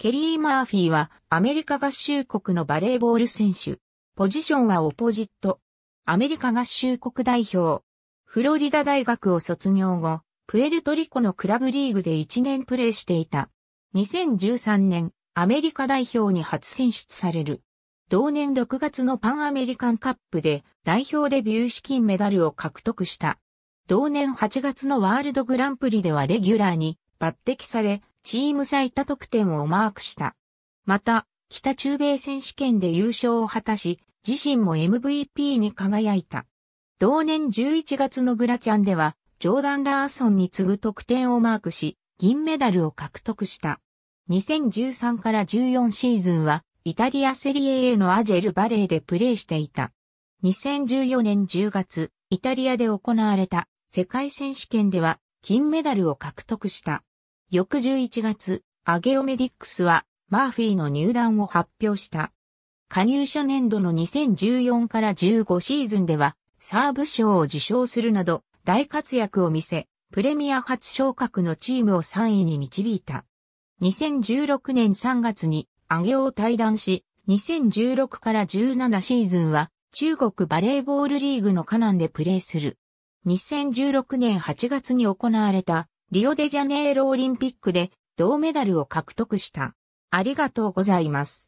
ケリー・マーフィーはアメリカ合衆国のバレーボール選手。ポジションはオポジット。アメリカ合衆国代表。フロリダ大学を卒業後、プエルトリコのクラブリーグで1年プレーしていた。2013年、アメリカ代表に初選出される。同年6月のパンアメリカンカップで代表デビュー資金メダルを獲得した。同年8月のワールドグランプリではレギュラーに抜擢され、チーム最多得点をマークした。また、北中米選手権で優勝を果たし、自身も MVP に輝いた。同年11月のグラチャンでは、ジョーダン・ラーソンに次ぐ得点をマークし、銀メダルを獲得した。2013から14シーズンは、イタリアセリエ A のアジェル・バレーでプレーしていた。2014年10月、イタリアで行われた世界選手権では金メダルを獲得した。翌11月、アゲオメディックスはマーフィーの入団を発表した。加入初年度の2014から15シーズンでは、サーブ賞を受賞するなど、大活躍を見せ、プレミア初昇格のチームを3位に導いた。2016年3月に、アゲオを退団し、2016から17シーズンは、中国バレーボールリーグのカナンでプレーする。2016年8月に行われたリオデジャネイロオリンピックで銅メダルを獲得した。ありがとうございます。